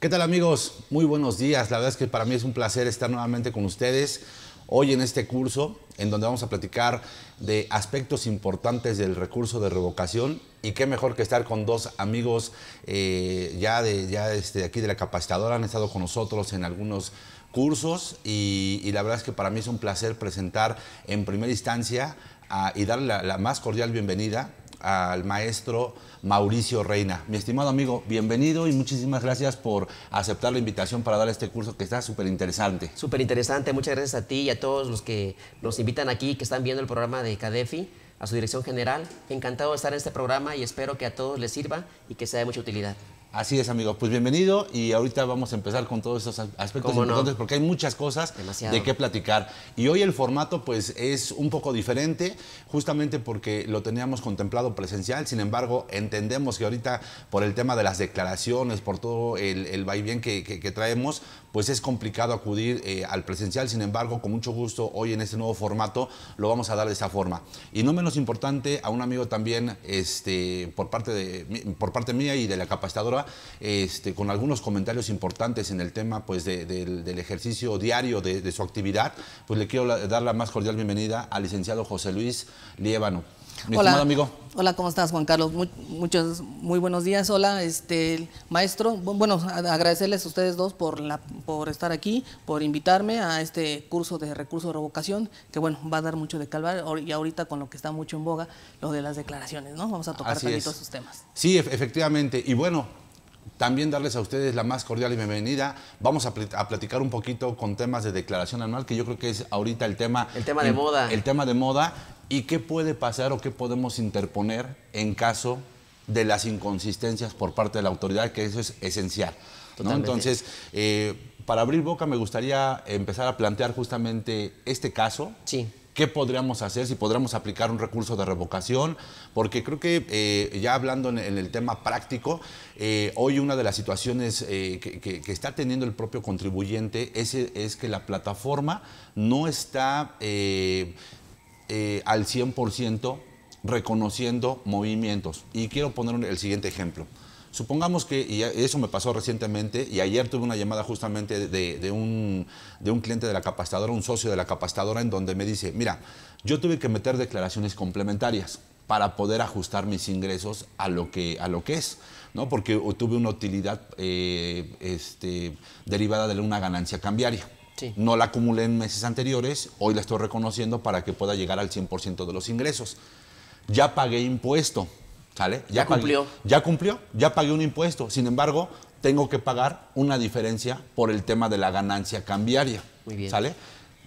¿Qué tal amigos? Muy buenos días. La verdad es que para mí es un placer estar nuevamente con ustedes hoy en este curso en donde vamos a platicar de aspectos importantes del recurso de revocación y qué mejor que estar con dos amigos eh, ya, de, ya este, aquí de la capacitadora, han estado con nosotros en algunos cursos y, la verdad es que para mí es un placer presentar en primera instancia y darle la más cordial bienvenida al maestro Mauricio Reina. Mi estimado amigo, bienvenido y muchísimas gracias por aceptar la invitación para dar este curso que está súper interesante. Súper interesante, muchas gracias a ti y a todos los que nos invitan aquí, que están viendo el programa de CADEFI, a su dirección general. Encantado de estar en este programa y espero que a todos les sirva y que sea de mucha utilidad. Así es, amigo. Pues bienvenido y ahorita vamos a empezar con todos esos aspectos importantes porque hay muchas cosas de qué platicar. Y hoy el formato pues es un poco diferente justamente porque lo teníamos contemplado presencial, sin embargo entendemos que ahorita por el tema de las declaraciones, por todo el, el vaivén que, que, que traemos, pues es complicado acudir eh, al presencial. Sin embargo, con mucho gusto, hoy en este nuevo formato lo vamos a dar de esta forma. Y no menos importante, a un amigo también, este, por, parte de, por parte mía y de la capacitadora, este, con algunos comentarios importantes en el tema pues, del ejercicio diario de, su actividad, pues le quiero dar la más cordial bienvenida al licenciado José Luis Liébano hola, amigo. Hola, ¿cómo estás, Juan Carlos? Muy, muchos, muy buenos días. Hola, este maestro. Bueno, agradecerles a ustedes dos por la, por estar aquí, por invitarme a este curso de recursos de revocación, que bueno, va a dar mucho de calvar y ahorita con lo que está mucho en boga, lo de las declaraciones, ¿no? Vamos a tocar un todos esos temas. Sí, efectivamente. Y bueno, también darles a ustedes la más cordial bienvenida. Vamos a, a, platicar un poquito con temas de declaración anual, que yo creo que es ahorita el tema... El tema de moda. El tema de moda y qué puede pasar o qué podemos interponer en caso de las inconsistencias por parte de la autoridad, que eso es esencial. Entonces, eh, para abrir boca me gustaría empezar a plantear justamente este caso. Sí qué podríamos hacer, si podríamos aplicar un recurso de revocación, porque creo que eh, ya hablando en, el tema práctico, eh, hoy una de las situaciones eh, que, está teniendo el propio contribuyente es, es que la plataforma no está al 100% reconociendo movimientos. Y quiero poner el siguiente ejemplo. Supongamos que, y eso me pasó recientemente, y ayer tuve una llamada justamente de, un, cliente de la capacitadora, un socio de la capacitadora, en donde me dice, mira, yo tuve que meter declaraciones complementarias para poder ajustar mis ingresos a lo que, a lo que es. ¿no? porque tuve una utilidad eh, este, derivada de una ganancia cambiaria. No la acumulé en meses anteriores, hoy la estoy reconociendo para que pueda llegar al 100% de los ingresos. Ya pagué impuesto, ¿Sale? Ya, cumplió. ya cumplió, ya pagué un impuesto. Sin embargo, tengo que pagar una diferencia por el tema de la ganancia cambiaria. ¿Sale?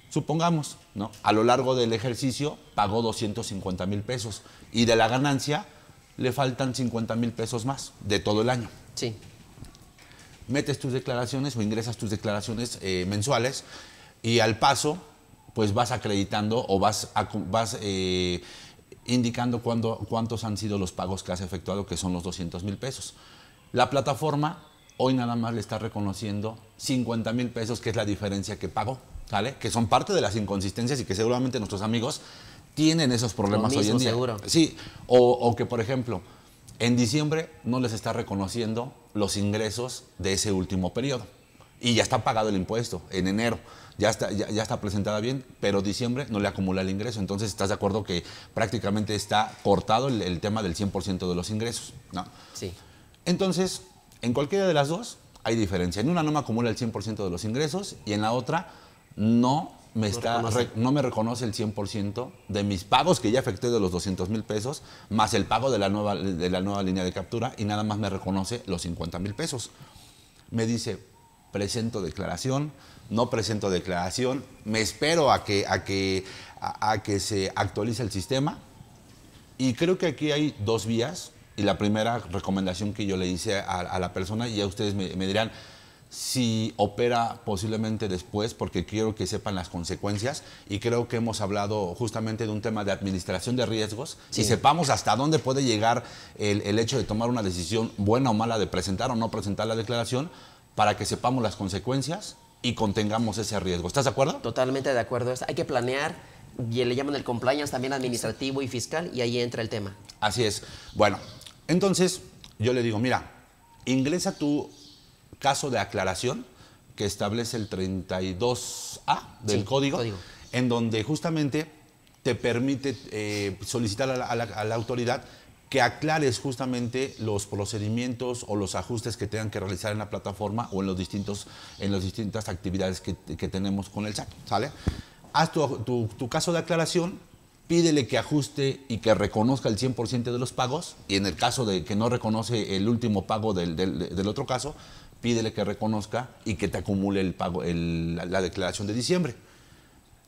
Supongamos, ¿no? A lo largo del ejercicio pagó 250 mil pesos y de la ganancia le faltan 50 mil pesos más de todo el año. Sí. Metes tus declaraciones o ingresas tus declaraciones eh, mensuales y al paso, pues vas acreditando o vas, vas eh, indicando cuántos han sido los pagos que has efectuado, que son los 200 mil pesos. La plataforma hoy nada más le está reconociendo 50 mil pesos, que es la diferencia que pagó, ¿vale? Que son parte de las inconsistencias y que seguramente nuestros amigos tienen esos problemas hoy en día. Seguro. Sí, o, o que por ejemplo, en diciembre no les está reconociendo los ingresos de ese último periodo y ya está pagado el impuesto en enero. Ya está, ya, está presentada bien, pero diciembre no le acumula el ingreso. Entonces, ¿estás de acuerdo que prácticamente está cortado el, tema del 100% de los ingresos? ¿no? Sí. Entonces, en cualquiera de las dos hay diferencia. En una no me acumula el 100% de los ingresos y en la otra no me, está, reconoce. no me reconoce el 100% de mis pagos que ya afecté de los 200 mil pesos, más el pago de la, nueva, de la nueva línea de captura y nada más me reconoce los 50 mil pesos. Me dice, presento declaración, no presento declaración, me espero a que, a que, a, que se actualice el sistema. Y creo que aquí hay dos vías. Y la primera recomendación que yo le hice a, la persona, y a ustedes me, dirán, si opera posiblemente después, porque quiero que sepan las consecuencias. Y creo que hemos hablado justamente de un tema de administración de riesgos Si y sepamos hasta dónde puede llegar el, el, hecho de tomar una decisión buena o mala de presentar o no presentar la declaración, para que sepamos las consecuencias y contengamos ese riesgo. ¿Estás de acuerdo? Totalmente de acuerdo. Hay que planear, y le llaman el compliance también administrativo y fiscal, y ahí entra el tema. Así es. Bueno, entonces yo le digo, mira, ingresa tu caso de aclaración que establece el 32A del código, en donde justamente te permite eh, solicitar a la autoridad que aclares justamente los procedimientos o los ajustes que tengan que realizar en la plataforma o en, los distintos, en las distintas actividades que, tenemos con el SAT. ¿Sale? Haz tu, caso de aclaración, pídele que ajuste y que reconozca el 100% de los pagos, y en el caso de que no reconoce el último pago del, otro caso, pídele que reconozca y que te acumule el pago, el, la, declaración de diciembre.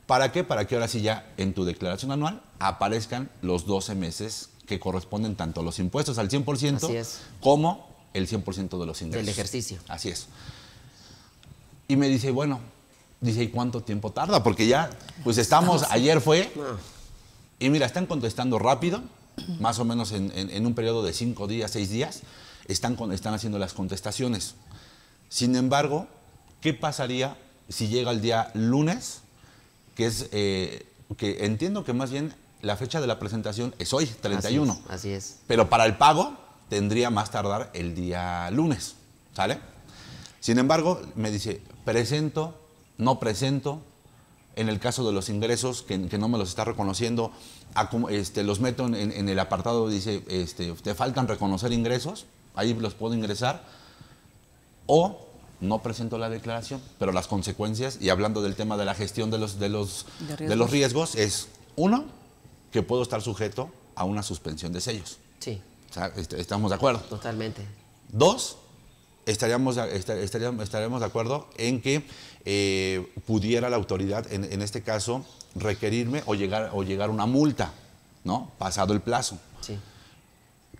¿Para qué? Para que ahora sí ya en tu declaración anual aparezcan los 12 meses que corresponden tanto los impuestos al 100% como el 100% de los ingresos. Del ejercicio. Así es. Y me dice, bueno, dice, ¿y cuánto tiempo tarda? Porque ya, pues estamos, ayer fue, y mira, están contestando rápido, más o menos en, en, un periodo de cinco días, seis días, están, están haciendo las contestaciones. Sin embargo, ¿qué pasaría si llega el día lunes? Que es, eh, que entiendo que más bien la fecha de la presentación es hoy, 31. Así es, Pero para el pago tendría más tardar el día lunes, ¿sale? Sin embargo, me dice, presento, no presento, en el caso de los ingresos, que, no me los está reconociendo, este, los meto en, el apartado, dice, este, te faltan reconocer ingresos, ahí los puedo ingresar, o no presento la declaración, pero las consecuencias, y hablando del tema de la gestión de los, de los, De los riesgos, es, uno, que puedo estar sujeto a una suspensión de sellos. Sí. estamos de acuerdo. Totalmente. Dos, estaríamos, estaríamos, de acuerdo en que eh, pudiera la autoridad, en, este caso, requerirme o llegar, o llegar una multa, ¿no? Pasado el plazo. Sí.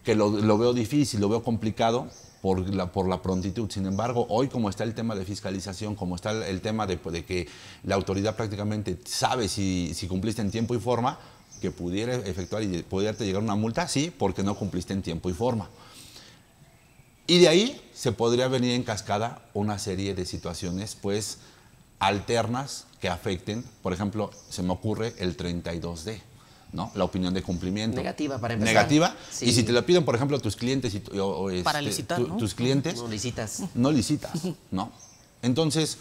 Que lo, veo difícil, lo veo complicado, por la, por la prontitud. Sin embargo, hoy como está el tema de fiscalización, como está el, tema de, de, que la autoridad prácticamente sabe si, si, cumpliste en tiempo y forma, que pudiera efectuar y poderte llegar una multa, sí, porque no cumpliste en tiempo y forma. Y de ahí se podría venir en cascada una serie de situaciones, pues, alternas que afecten, por ejemplo, se me ocurre el 32D. ¿no? La opinión de cumplimiento. Negativa para empezar. Negativa. Y si te lo piden, por ejemplo, tus clientes y este, para licitar, tus clientes. No licitas. No licitas, ¿no? Entonces,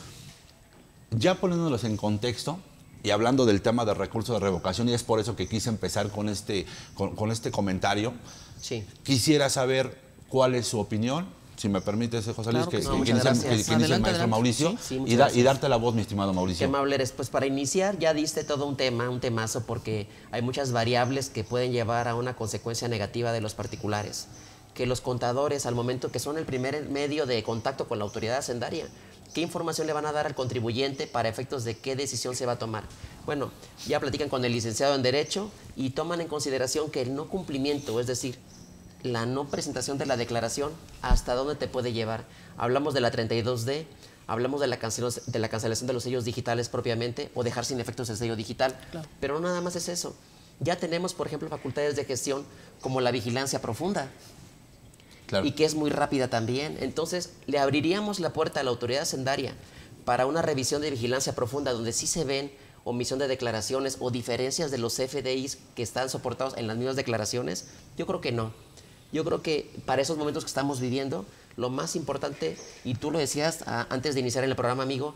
ya poniéndolos en contexto, y hablando del tema de recursos de revocación, y es por eso que quise empezar con este, con, este comentario, quisiera saber cuál es su opinión, si me permite, José Luis, que, que, el maestro Mauricio y, y, darte la voz, mi estimado Mauricio. Qué amable eres. Pues para iniciar, ya diste todo un tema, un temazo, porque hay muchas variables que pueden llevar a una consecuencia negativa de los particulares. Que los contadores, al momento que son el primer medio de contacto con la autoridad hacendaria, ¿Qué información le van a dar al contribuyente para efectos de qué decisión se va a tomar? Bueno, ya platican con el licenciado en Derecho y toman en consideración que el no cumplimiento, es decir, la no presentación de la declaración, ¿hasta dónde te puede llevar? Hablamos de la 32D, hablamos de la, cancelación de los sellos digitales propiamente o dejar sin efectos el sello digital, pero no nada más es eso. Ya tenemos, por ejemplo, facultades de gestión como la vigilancia profunda, y que es muy rápida también. Entonces, le abriríamos la puerta a la autoridad sendaria para una revisión de vigilancia profunda donde sí se ven omisión de declaraciones o diferencias de los FDIs que están soportados en las mismas declaraciones? Yo creo que no. Yo creo que para esos momentos que estamos viviendo, lo más importante, y tú lo decías ah, antes de iniciar en el programa, amigo,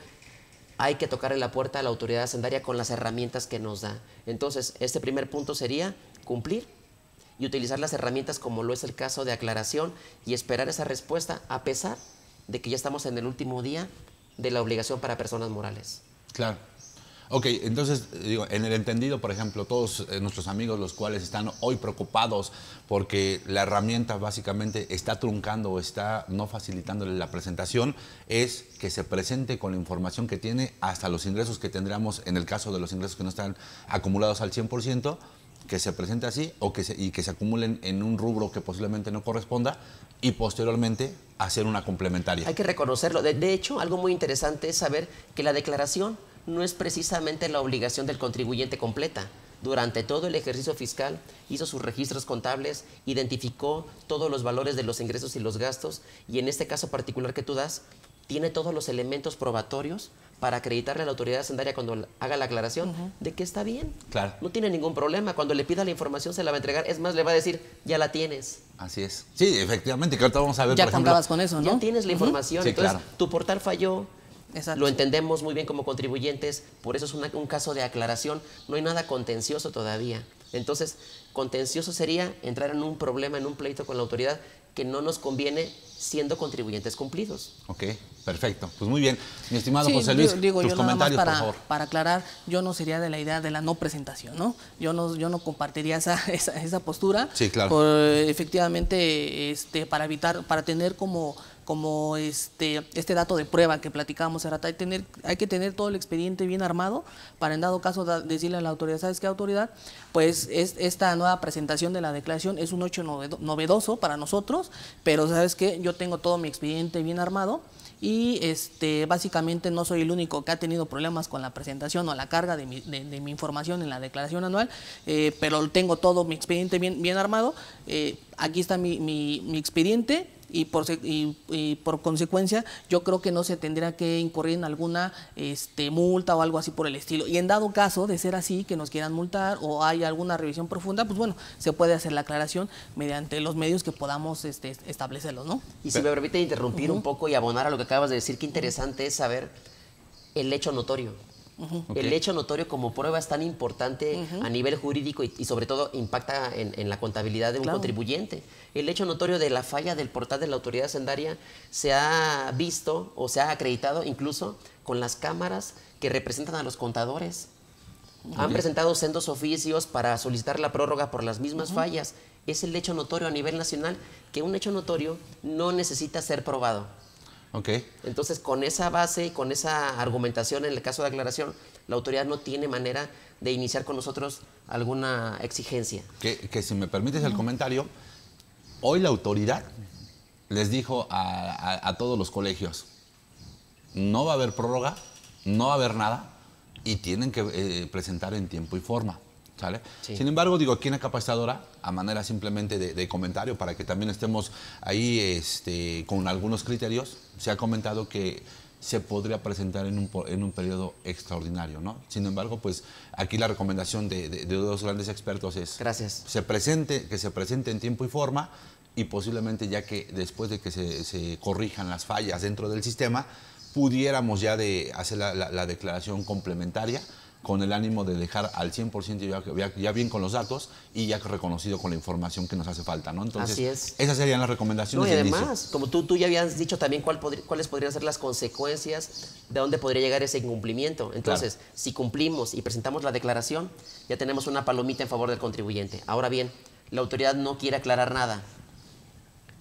hay que tocar en la puerta a la autoridad hacendaria con las herramientas que nos da. Entonces, este primer punto sería cumplir y utilizar las herramientas como lo es el caso de aclaración y esperar esa respuesta a pesar de que ya estamos en el último día de la obligación para personas morales. Claro. Ok, entonces, digo, en el entendido, por ejemplo, todos eh, nuestros amigos, los cuales están hoy preocupados porque la herramienta básicamente está truncando o está no facilitándole la presentación, es que se presente con la información que tiene hasta los ingresos que tendríamos en el caso de los ingresos que no están acumulados al 100%, que se presente así o y que se acumulen en un rubro que posiblemente no corresponda y posteriormente hacer una complementaria. Hay que reconocerlo. de hecho, algo muy interesante es saber que la declaración no es precisamente la obligación del contribuyente completa durante todo el ejercicio fiscal, hizo sus registros contables, identificó todos los valores de los ingresos y los gastos, y en este caso particular que tú das, tiene todos los elementos probatorios para acreditarle a la autoridad sendaria cuando haga la aclaración de que está bien. Claro. No tiene ningún problema. Cuando le pida la información se la va a entregar. Es más, le va a decir, ya la tienes. Así es. Sí, efectivamente, que ahorita vamos a ver. Ya por con eso, ¿no? Ya tienes la información. Entonces, tu portal falló. Lo entendemos muy bien como contribuyentes. Por eso es un caso de aclaración. No hay nada contencioso todavía. Entonces, contencioso sería entrar en un problema, en un pleito con la autoridad que no nos conviene siendo contribuyentes cumplidos. Ok, perfecto. Pues muy bien. Mi estimado José Luis, digo, tus comentarios, para, Para aclarar, yo no sería de la idea de la no presentación, ¿no? Yo no, yo no compartiría esa, esa, esa postura. Sí, claro. efectivamente, este, para evitar, para tener como como este, este dato de prueba que platicábamos hace rato. Hay, tener, hay que tener todo el expediente bien armado para en dado caso decirle a la autoridad, ¿sabes qué autoridad? Pues es, esta nueva presentación de la declaración es un hecho novedoso para nosotros, pero ¿sabes qué? Yo tengo todo mi expediente bien armado y este básicamente no soy el único que ha tenido problemas con la presentación o la carga de mi, información en la declaración anual, eh, pero tengo todo mi expediente bien, bien armado, eh, aquí está mi, mi, mi expediente, y por, y, por consecuencia yo creo que no se tendría que incurrir en alguna este, multa o algo así por el estilo. Y en dado caso de ser así, que nos quieran multar o hay alguna revisión profunda, pues bueno, se puede hacer la aclaración mediante los medios que podamos este, establecerlos, ¿no? Y si me permite interrumpir un poco y abonar a lo que acabas de decir, qué interesante es saber el hecho notorio. El hecho notorio como prueba es tan importante a nivel jurídico y, sobre todo impacta en, la contabilidad de un contribuyente. El hecho notorio de la falla del portal de la autoridad sendaria se ha visto o se ha acreditado incluso con las cámaras que representan a los contadores. Han presentado sendos oficios para solicitar la prórroga por las mismas fallas. Es el hecho notorio a nivel nacional que un hecho notorio no necesita ser probado. Okay. Entonces, con esa base y con esa argumentación en el caso de aclaración, la autoridad no tiene manera de iniciar con nosotros alguna exigencia. Que, si me permites el comentario, hoy la autoridad les dijo a, todos los colegios, no va a haber prórroga, no va a haber nada, y tienen que eh, presentar en tiempo y forma. Sin embargo, digo, aquí en la capacitadora, a manera simplemente de, comentario, para que también estemos ahí este, con algunos criterios, se ha comentado que se podría presentar en un, en un periodo extraordinario, Sin embargo, pues aquí la recomendación de, dos grandes expertos es... Gracias. Se presente, que se presente en tiempo y forma y posiblemente ya que después de que se, corrijan las fallas dentro del sistema, pudiéramos ya de hacer la declaración complementaria con el ánimo de dejar al 100% ya, ya, bien con los datos y ya reconocido con la información que nos hace falta, ¿no? Entonces, esas serían las recomendaciones. y además, como tú, tú ya habías dicho también cuáles podrían ser las consecuencias de dónde podría llegar ese incumplimiento. Entonces, si cumplimos y presentamos la declaración, ya tenemos una palomita en favor del contribuyente. Ahora bien, la autoridad no quiere aclarar nada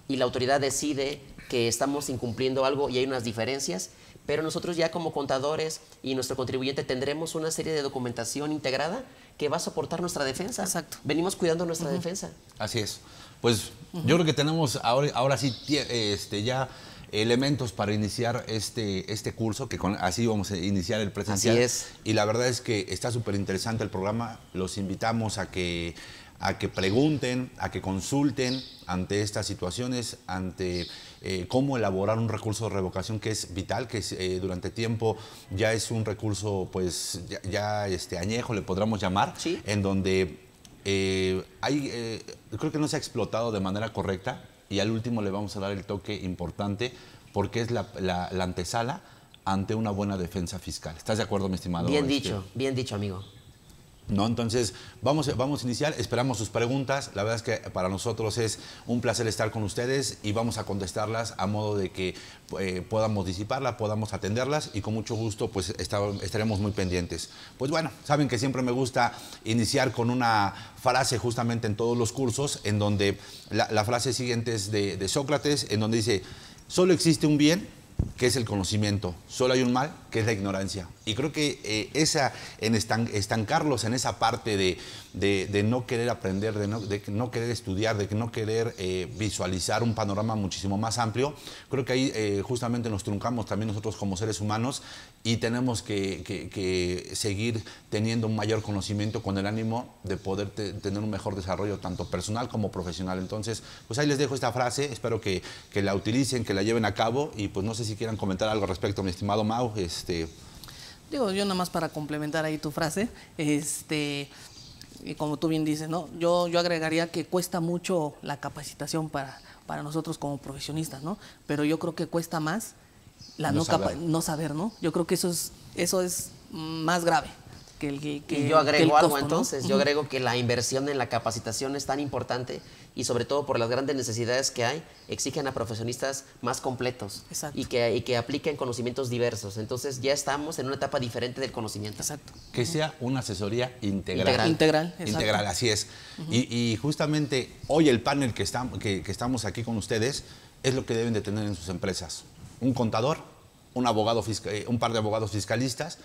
y la autoridad decide que estamos incumpliendo algo y hay unas diferencias, pero nosotros ya como contadores y nuestro contribuyente tendremos una serie de documentación integrada que va a soportar nuestra defensa. Exacto. Venimos cuidando nuestra defensa. Así es. Pues yo creo que tenemos ahora, sí este, ya elementos para iniciar este, este curso, que así vamos a iniciar el presencial. Así es. Y la verdad es que está súper interesante el programa. Los invitamos a que a que pregunten, a que consulten ante estas situaciones, ante eh, cómo elaborar un recurso de revocación que es vital, que eh, durante tiempo ya es un recurso, pues ya, este, añejo, le podríamos llamar, en donde eh, hay, creo que no se ha explotado de manera correcta y al último le vamos a dar el toque importante porque es la, antesala ante una buena defensa fiscal. ¿Estás de acuerdo, mi estimado? Bien este? dicho, bien dicho, amigo. ¿No? Entonces, vamos, vamos a iniciar, esperamos sus preguntas. La verdad es que para nosotros es un placer estar con ustedes y vamos a contestarlas a modo de que eh, podamos disiparlas, podamos atenderlas y con mucho gusto pues estaremos muy pendientes. Pues bueno, saben que siempre me gusta iniciar con una frase justamente en todos los cursos, en donde la, frase siguiente es de, de Sócrates, en donde dice, solo existe un bien que es el conocimiento. Solo hay un mal, que es la ignorancia. Y creo que eh, esa, en estancarlos en esa parte de, de, no querer aprender, de no, querer estudiar, de no querer eh, visualizar un panorama muchísimo más amplio, creo que ahí eh, justamente nos truncamos también nosotros como seres humanos y tenemos que, seguir teniendo un mayor conocimiento con el ánimo de poder tener un mejor desarrollo tanto personal como profesional. Entonces, pues ahí les dejo esta frase, espero que, la utilicen, que la lleven a cabo y pues no sé si quieran comentar algo al respecto, mi estimado Mau. Este... Digo, yo nada más para complementar ahí tu frase, este y como tú bien dices, ¿no? Yo, yo agregaría que cuesta mucho la capacitación para, para nosotros como profesionistas, ¿no? Pero yo creo que cuesta más la no, saber. saber, ¿no? Yo creo que eso es, eso es más grave yo agrego algo entonces, yo agrego que la inversión en la capacitación es tan importante y sobre todo por las grandes necesidades que hay, exigen a profesionistas más completos y que, apliquen conocimientos diversos. Entonces ya estamos en una etapa diferente del conocimiento. Exacto. Que sea una asesoría integral. Integral. Integral, así es. y, justamente hoy el panel que, estamos aquí con ustedes es lo que deben de tener en sus empresas. Un contador, un abogado fiscal, eh, un par de abogados fiscalistas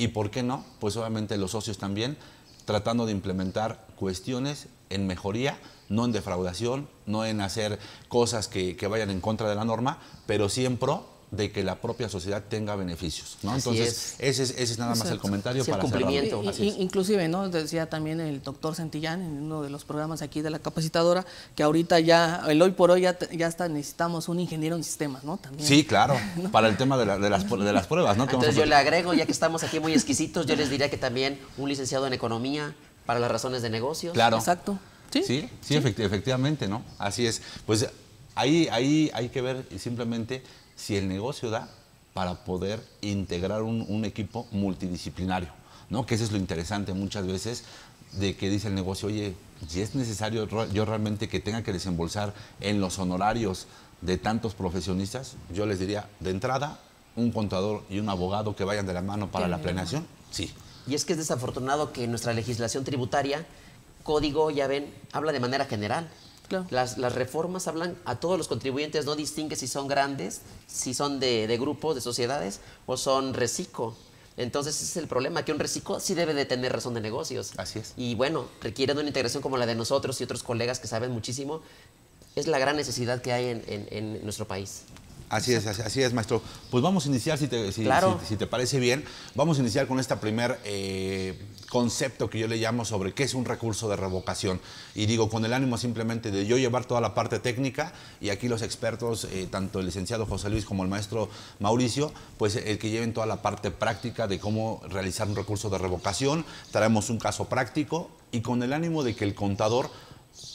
y, ¿por qué no? Pues obviamente los socios también, tratando de implementar cuestiones en mejoría, no en defraudación, no en hacer cosas que, vayan en contra de la norma, pero sí en pro de que la propia sociedad tenga beneficios. ¿no? Entonces, Ese, es, nada más el comentario para el cumplimiento. inclusive, ¿no? decía también el doctor Santillán en uno de los programas aquí de la capacitadora, que ahorita ya, el hoy por hoy ya, ya está, necesitamos un ingeniero en sistemas, ¿no? También. Sí, claro, para el tema de, las, de las, pruebas. ¿no? Entonces yo le agrego, ya que estamos aquí muy exquisitos, yo les diría que también un licenciado en economía para las razones de negocios. Claro. Exacto. Sí, sí, efectivamente, ¿no? Así es. Pues ahí, ahí hay que ver simplemente si el negocio da para poder integrar un, equipo multidisciplinario, ¿no? Que eso es lo interesante muchas veces de que dice el negocio, oye, si es necesario yo realmente que tenga que desembolsar en los honorarios de tantos profesionistas, yo les diría, de entrada, un contador y un abogado que vayan de la mano para la planeación, sí. Y es que es desafortunado que nuestra legislación tributaria, código, ya ven, habla de manera general. Las, reformas hablan a todos los contribuyentes, no distingue si son grandes, si son de, de grupos, de sociedades o son reciclo. Entonces ese es el problema, que un reciclo sí debe de tener razón de negocios. Así es. Y bueno, requiere una integración como la de nosotros y otros colegas que saben muchísimo. Es la gran necesidad que hay en nuestro país. Así es, así es, maestro. Pues vamos a iniciar, si te, te parece bien, vamos a iniciar con este primer eh, concepto que yo le llamo sobre qué es un recurso de revocación. Y digo, con el ánimo simplemente de yo llevar toda la parte técnica y aquí los expertos, eh, tanto el licenciado José Luis como el maestro Mauricio, pues el eh, que lleven toda la parte práctica de cómo realizar un recurso de revocación. Traemos un caso práctico y con el ánimo de que el contador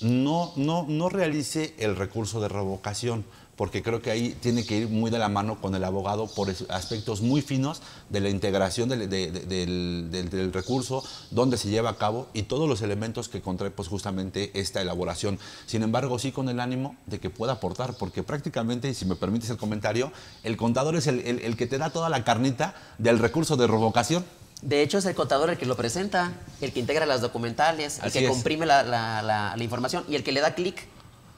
no, no, no realice el recurso de revocación porque creo que ahí tiene que ir muy de la mano con el abogado por aspectos muy finos de la integración del, recurso, dónde se lleva a cabo y todos los elementos que contrae pues, justamente esta elaboración. Sin embargo, sí con el ánimo de que pueda aportar, porque prácticamente, si me permites el comentario, el contador es el, que te da toda la carnita del recurso de revocación. De hecho, es el contador el que lo presenta, el que integra las documentales, el que comprime la información y el que le da clic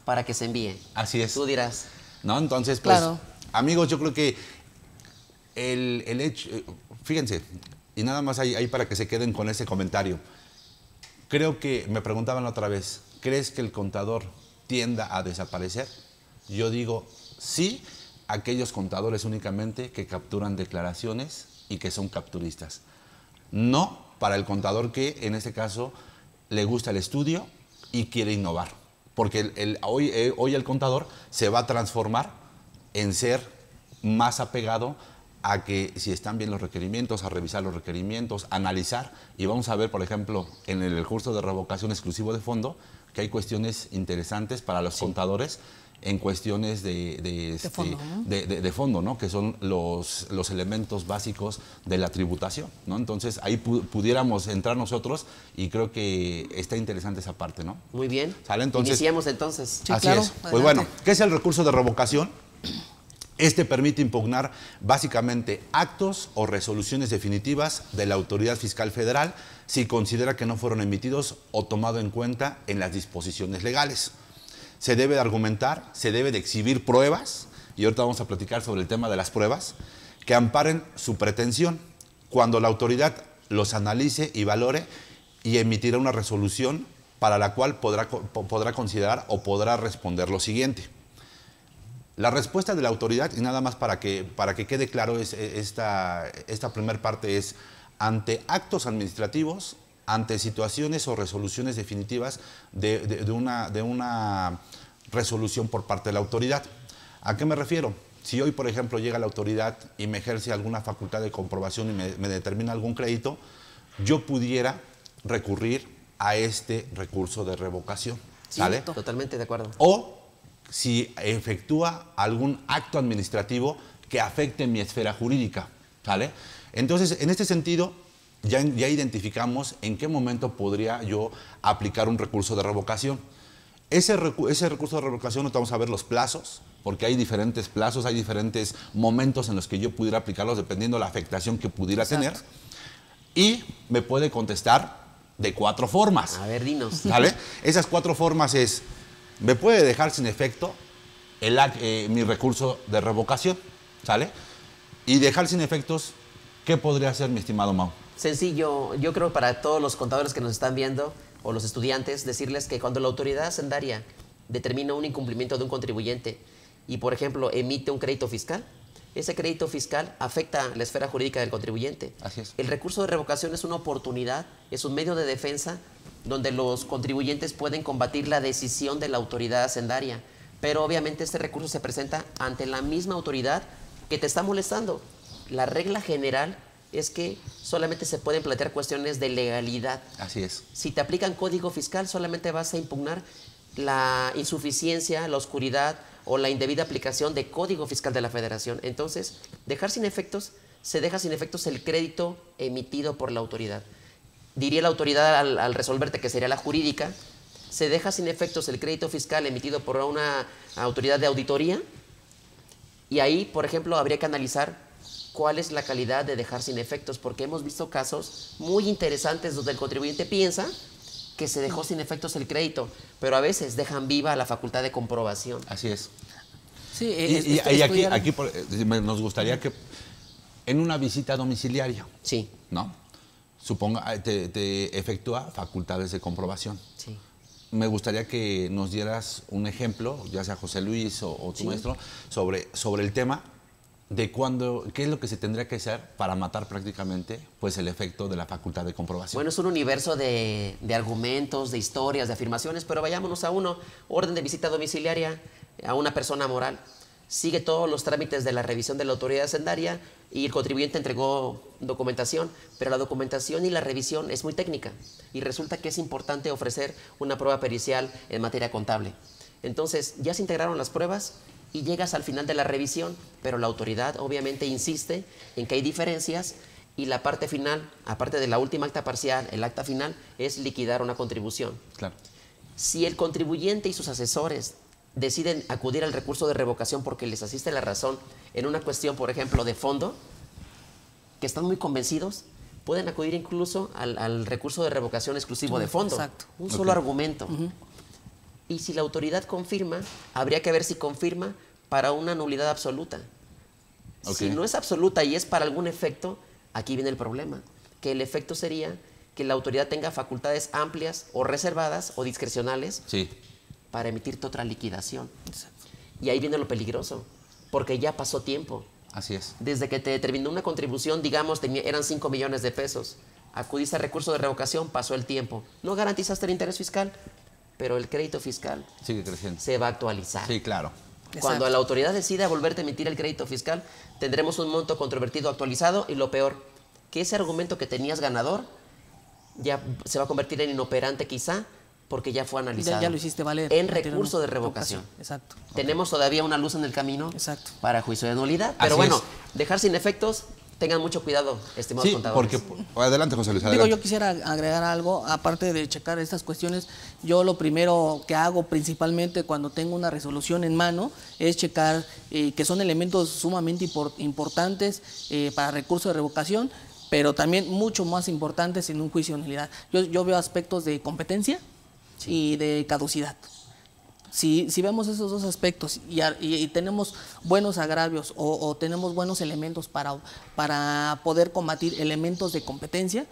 para que se envíe. Así es. Tú dirás. ¿no? Entonces, pues, amigos, yo creo que el, hecho, eh, fíjense, y nada más ahí, para que se queden con ese comentario. Creo que, me preguntaban otra vez, ¿crees que el contador tienda a desaparecer? Yo digo, sí, aquellos contadores únicamente que capturan declaraciones y que son capturistas. No para el contador que en este caso le gusta el estudio y quiere innovar. Porque eh, hoy, el contador se va a transformar en ser más apegado a que si están bien los requerimientos, a revisar los requerimientos, analizar. Y vamos a ver, por ejemplo, en el curso de revocación exclusivo de fondo, que hay cuestiones interesantes para los contadores en cuestiones de, de, este, fondo, que son los, los elementos básicos de la tributación. ¿no? Entonces ahí pudiéramos entrar nosotros y creo que está interesante esa parte. ¿no? Muy bien. ¿Sale? Entonces, Iniciamos entonces. así es. Pues bueno, ¿qué es el recurso de revocación? Este permite impugnar básicamente actos o resoluciones definitivas de la autoridad fiscal federal si considera que no fueron emitidos o tomado en cuenta en las disposiciones legales se debe de argumentar, se debe de exhibir pruebas, y ahorita vamos a platicar sobre el tema de las pruebas, que amparen su pretensión cuando la autoridad los analice y valore y emitirá una resolución para la cual podrá, podrá considerar o podrá responder lo siguiente. La respuesta de la autoridad, y nada más para que, para que quede claro es, e-, esta, esta primera parte, es ante actos administrativos ante situaciones o resoluciones definitivas de, una, de una resolución por parte de la autoridad. ¿A qué me refiero? Si hoy, por ejemplo, llega la autoridad y me ejerce alguna facultad de comprobación y me, determina algún crédito, yo pudiera recurrir a este recurso de revocación. Sí, Totalmente de acuerdo. O si efectúa algún acto administrativo que afecte mi esfera jurídica. ¿Sale? Entonces, en este sentido, ya, ya identificamos en qué momento podría yo aplicar un recurso de revocación. Ese, ese, recurso de revocación, no vamos a ver los plazos, porque hay diferentes plazos, hay diferentes momentos en los que yo pudiera aplicarlos dependiendo de la afectación que pudiera tener. Y me puede contestar de cuatro formas. A ver, dinos. ¿Sale? Esas cuatro formas es, me puede dejar sin efecto el, eh, mi recurso de revocación, ¿sale? Y dejar sin efectos, ¿qué podría hacer mi estimado Mau? sencillo, yo creo para todos los contadores que nos están viendo o los estudiantes, decirles que cuando la autoridad hacendaria determina un incumplimiento de un contribuyente y, por ejemplo, emite un crédito fiscal, ese crédito fiscal afecta la esfera jurídica del contribuyente. Así es. El recurso de revocación es una oportunidad, es un medio de defensa donde los contribuyentes pueden combatir la decisión de la autoridad hacendaria. Pero obviamente este recurso se presenta ante la misma autoridad que te está molestando. La regla general es que solamente se pueden plantear cuestiones de legalidad. Así es. Si te aplican código fiscal, solamente vas a impugnar la insuficiencia, la oscuridad o la indebida aplicación de código fiscal de la federación. Entonces, dejar sin efectos, se deja sin efectos el crédito emitido por la autoridad. Diría la autoridad al, resolverte que sería la jurídica, se deja sin efectos el crédito fiscal emitido por una autoridad de auditoría y ahí, por ejemplo, habría que analizar cuál es la calidad de dejar sin efectos, porque hemos visto casos muy interesantes donde el contribuyente piensa que se dejó sin efectos el crédito, pero a veces dejan viva la facultad de comprobación. Así es. Sí, y, aquí, eh, nos gustaría que en una visita domiciliaria, sí. ¿no? Suponga, eh, te, efectúa facultades de comprobación. Sí me gustaría que nos dieras un ejemplo, ya sea José Luis o, tu maestro, sobre, sobre el tema de qué es lo que se tendría que hacer para matar prácticamente pues, el efecto de la facultad de comprobación. Bueno, es un universo de, de argumentos, de historias, de afirmaciones, pero vayámonos a uno, orden de visita domiciliaria a una persona moral. Sigue todos los trámites de la revisión de la autoridad hacendaria y el contribuyente entregó documentación, pero la documentación y la revisión es muy técnica y resulta que es importante ofrecer una prueba pericial en materia contable. Entonces, ya se integraron las pruebas, y llegas al final de la revisión, pero la autoridad obviamente insiste en que hay diferencias y la parte final, aparte de la última acta parcial, el acta final es liquidar una contribución. Claro. Si el contribuyente y sus asesores deciden acudir al recurso de revocación porque les asiste la razón en una cuestión, por ejemplo, de fondo, que están muy convencidos, pueden acudir incluso al, recurso de revocación exclusivo de mm, fondo. Exacto. Un solo argumento. Y si la autoridad confirma, habría que ver si confirma para una nulidad absoluta. Si no es absoluta y es para algún efecto, aquí viene el problema, que el efecto sería que la autoridad tenga facultades amplias o reservadas o discrecionales para emitir otra liquidación. Y ahí viene lo peligroso, porque ya pasó tiempo. Así es. Desde que te determinó una contribución, digamos, eran 5 millones de pesos. Acudiste a recurso de revocación, pasó el tiempo. No garantizaste el interés fiscal, pero el crédito fiscal sigue creciendo. Se va a actualizar. Sí, claro. Cuando la autoridad decida volverte a emitir el crédito fiscal, tendremos un monto controvertido actualizado y lo peor, que ese argumento que tenías ganador ya se va a convertir en inoperante quizá porque ya fue analizado. Ya, lo hiciste valer. En recurso de revocación. Exacto. Tenemos todavía una luz en el camino para juicio de nulidad. Pero bueno, dejar sin efectos tengan mucho cuidado, estimados sí, contadores. Porque, adelante, José Luis. Adelante. Digo, yo quisiera agregar algo, aparte de checar estas cuestiones, yo lo primero que hago principalmente cuando tengo una resolución en mano es checar eh, que son elementos sumamente importantes eh, para recursos de revocación, pero también mucho más importantes en un juicio de nulidad. Yo, veo aspectos de competencia y de caducidad. Si, si vemos esos dos aspectos y, tenemos buenos agravios o, tenemos buenos elementos para, para poder combatir elementos de competencia,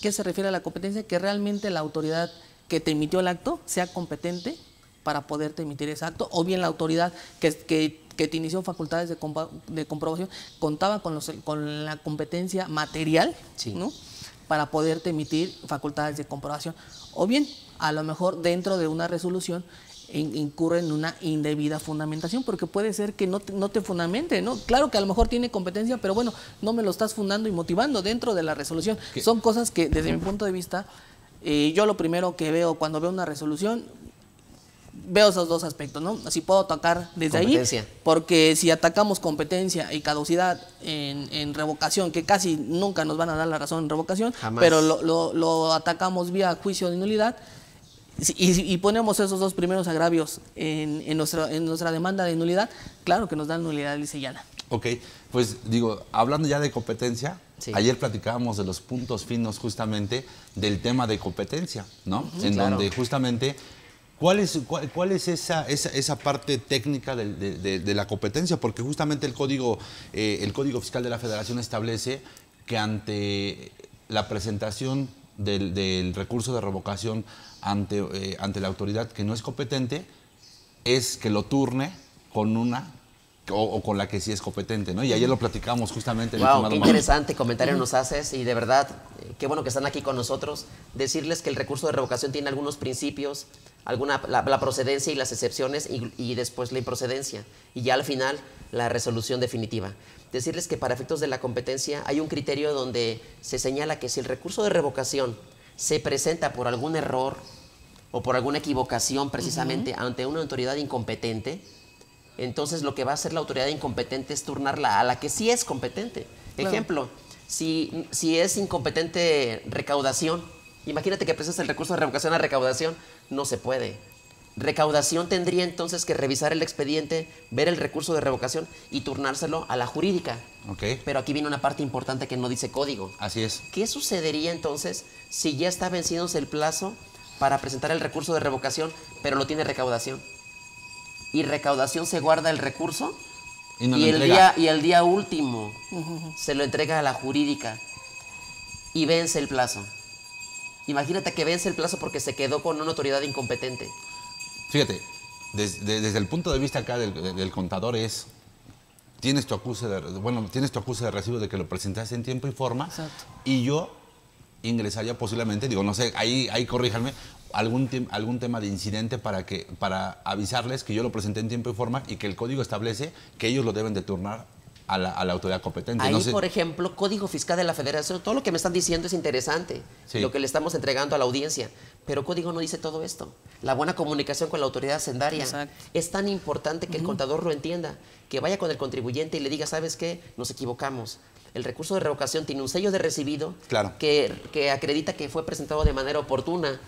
¿qué se refiere a la competencia? Que realmente la autoridad que te emitió el acto sea competente para poderte emitir ese acto, o bien la autoridad que, que, te inició facultades de, comprobación contaba con, los, con la competencia material para poderte emitir facultades de comprobación, o bien a lo mejor dentro de una resolución incurre en una indebida fundamentación, porque puede ser que no te, no te fundamente, ¿no? Claro que a lo mejor tiene competencia, pero bueno, no me lo estás fundando y motivando dentro de la resolución. Son cosas que desde mi punto de vista, eh, yo lo primero que veo cuando veo una resolución, veo esos dos aspectos, ¿no? así puedo atacar desde ahí, porque si atacamos competencia y caducidad en, en, revocación, que casi nunca nos van a dar la razón en revocación, pero lo, lo, lo atacamos vía juicio de nulidad, y, ponemos esos dos primeros agravios en, en, nuestra, demanda de nulidad, claro que nos dan nulidad Yana. Ok, pues digo, hablando ya de competencia, ayer platicábamos de los puntos finos justamente del tema de competencia, ¿no? en donde justamente ¿Cuál es, cuál, es, esa, esa, parte técnica de, la competencia? Porque justamente el código, eh, el código Fiscal de la Federación establece que ante la presentación del, recurso de revocación ante, eh, ante la autoridad que no es competente es que lo turne con una o, con la que sí es competente, ¿no? Y ayer lo platicamos justamente. Wow, qué interesante comentario nos haces y de verdad, eh, qué bueno que están aquí con nosotros. Decirles que el recurso de revocación tiene algunos principios, alguna, la, procedencia y las excepciones y, después la improcedencia. Y ya al final la resolución definitiva. Decirles que para efectos de la competencia hay un criterio donde se señala que si el recurso de revocación se presenta por algún error o por alguna equivocación precisamente ante una autoridad incompetente, entonces lo que va a hacer la autoridad incompetente es turnarla a la que sí es competente. Ejemplo, si, si es incompetente recaudación, Imagínate que prestas el recurso de revocación a recaudación, no se puede. Recaudación tendría entonces que revisar el expediente, ver el recurso de revocación y turnárselo a la jurídica. Okay. Pero aquí viene una parte importante que no dice código. Así es. ¿Qué sucedería entonces si ya está vencido el plazo para presentar el recurso de revocación, pero no tiene recaudación? Y recaudación se guarda el recurso y, el, día, y el día último se lo entrega a la jurídica y vence el plazo. Imagínate que vence el plazo porque se quedó con una autoridad incompetente. Fíjate, desde el punto de vista acá del, contador es, tienes tu acuse de, bueno, tienes tu acuse de recibo de que lo presentaste en tiempo y forma y yo ingresaría posiblemente, digo, no sé, ahí, ahí corríjanme, algún, algún tema de incidente para, que, para avisarles que yo lo presenté en tiempo y forma y que el código establece que ellos lo deben de turnar a la, autoridad competente. Ahí, por ejemplo, Código Fiscal de la Federación, todo lo que me están diciendo es interesante, lo que le estamos entregando a la audiencia, pero Código no dice todo esto. La buena comunicación con la autoridad hacendaria es tan importante que el contador lo entienda, que vaya con el contribuyente y le diga, ¿sabes qué? Nos equivocamos. El recurso de revocación tiene un sello de recibido que, acredita que fue presentado de manera oportuna.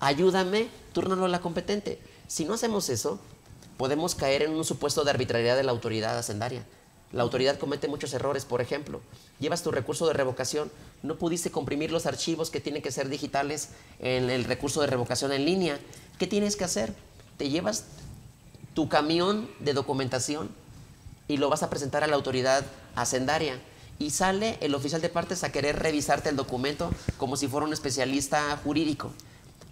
Ayúdame, túrnalo a la competente. Si no hacemos eso, podemos caer en un supuesto de arbitrariedad de la autoridad hacendaria la autoridad comete muchos errores, por ejemplo, llevas tu recurso de revocación, no pudiste comprimir los archivos que tienen que ser digitales en el recurso de revocación en línea. ¿Qué tienes que hacer? Te llevas tu camión de documentación y lo vas a presentar a la autoridad hacendaria. Y sale el oficial de partes a querer revisarte el documento como si fuera un especialista jurídico.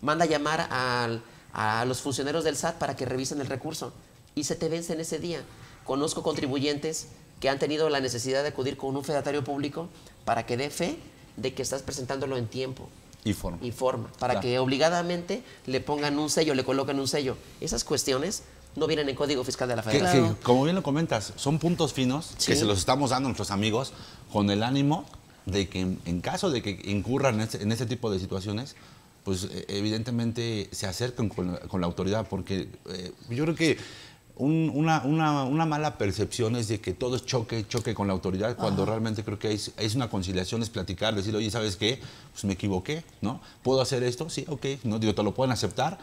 Manda llamar a los funcionarios del SAT para que revisen el recurso. Y se te vence en ese día. Conozco contribuyentes que han tenido la necesidad de acudir con un fedatario público para que dé fe de que estás presentándolo en tiempo. Y forma. Y para que obligadamente le pongan un sello, le coloquen un sello. Esas cuestiones no vienen en Código Fiscal de la Federación. como bien lo comentas, son puntos finos que se los estamos dando a nuestros amigos con el ánimo de que en caso de que incurran en ese tipo de situaciones, pues eh, evidentemente se acercan con, la autoridad, porque eh, yo creo que una, mala percepción es de que todo es choque, choque con la autoridad, cuando realmente creo que es, una conciliación, es platicar, decir, oye, ¿sabes qué? Pues me equivoqué, ¿no? ¿Puedo hacer esto? Sí, ok, no digo, te lo pueden aceptar,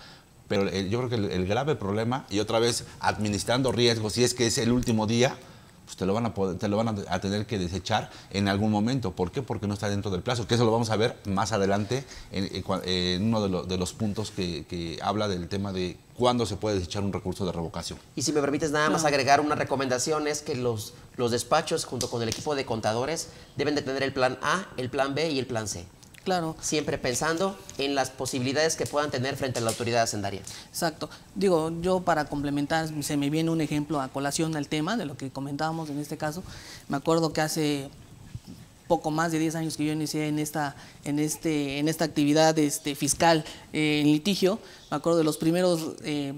pero eh, yo creo que el, grave problema, y otra vez administrando riesgos, si es que es el último día, pues te lo van a te lo van a, tener que desechar en algún momento. ¿Por qué? Porque no está dentro del plazo, que eso lo vamos a ver más adelante en, uno de, los puntos que habla del tema de cuándo se puede desechar un recurso de revocación. Y si me permites nada más agregar una recomendación es que los, los despachos junto con el equipo de contadores deben de tener el plan A, el plan B y el plan C. Claro. Siempre pensando en las posibilidades que puedan tener frente a la autoridad hacendaria. Exacto. Digo, yo para complementar, se me viene un ejemplo a colación al tema de lo que comentábamos en este caso. Me acuerdo que hace poco más de 10 años que yo inicié en esta, en este, en esta actividad este, fiscal eh, en litigio, me acuerdo de los primeros eh,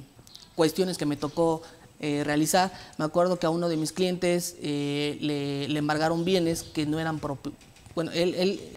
cuestiones que me tocó eh, realizar, me acuerdo que a uno de mis clientes le, embargaron bienes que no eran propios. Bueno, él, él